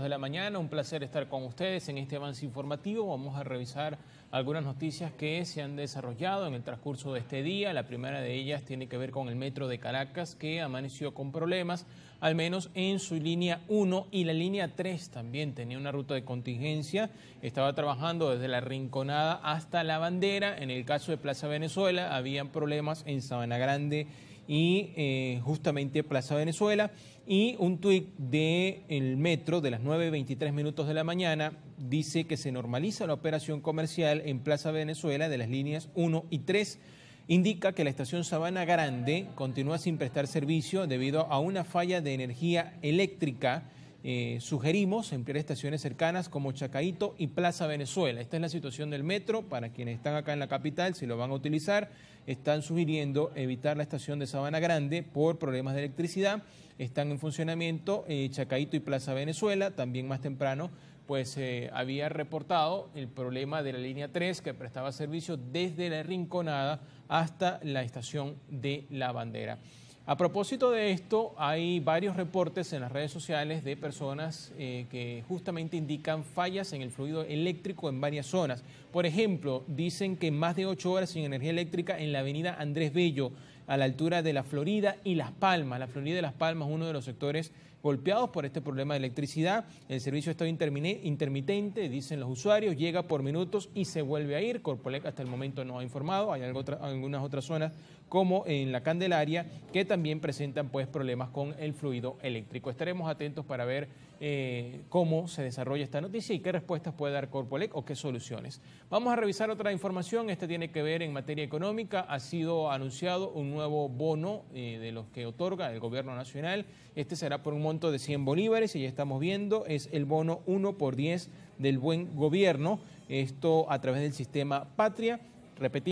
de la mañana, un placer estar con ustedes en este avance informativo. Vamos a revisar algunas noticias que se han desarrollado en el transcurso de este día. La primera de ellas tiene que ver con el metro de Caracas que amaneció con problemas, al menos en su línea 1 y la línea 3 también tenía una ruta de contingencia. Estaba trabajando desde la Rinconada hasta la Bandera. En el caso de Plaza Venezuela habían problemas en Sabana Grande y eh, justamente Plaza Venezuela. Y un tuit del metro de las 9.23 minutos de la mañana dice que se normaliza la operación comercial en Plaza Venezuela de las líneas 1 y 3. Indica que la estación Sabana Grande continúa sin prestar servicio debido a una falla de energía eléctrica eh, sugerimos emplear estaciones cercanas como Chacaito y Plaza Venezuela. Esta es la situación del metro. Para quienes están acá en la capital, si lo van a utilizar, están sugiriendo evitar la estación de Sabana Grande por problemas de electricidad. Están en funcionamiento eh, Chacaíto Chacaito y Plaza Venezuela. También más temprano pues eh, había reportado el problema de la línea 3 que prestaba servicio desde la Rinconada hasta la estación de La Bandera. A propósito de esto, hay varios reportes en las redes sociales de personas eh, que justamente indican fallas en el fluido eléctrico en varias zonas. Por ejemplo, dicen que más de ocho horas sin energía eléctrica en la avenida Andrés Bello, a la altura de la Florida y Las Palmas. La Florida y Las Palmas, uno de los sectores golpeados por este problema de electricidad. El servicio está intermitente, dicen los usuarios, llega por minutos y se vuelve a ir. Corpolec hasta el momento no ha informado. Hay algunas otras zonas, como en la Candelaria, que también presentan pues, problemas con el fluido eléctrico. Estaremos atentos para ver eh, cómo se desarrolla esta noticia y qué respuestas puede dar Corpolec o qué soluciones. Vamos a revisar otra información. Esta tiene que ver en materia económica. Ha sido anunciado un nuevo bono eh, de los que otorga el gobierno nacional. Este será por un monto de 100 bolívares y ya estamos viendo, es el bono 1 por 10 del buen gobierno. Esto a través del sistema Patria. Repetimos.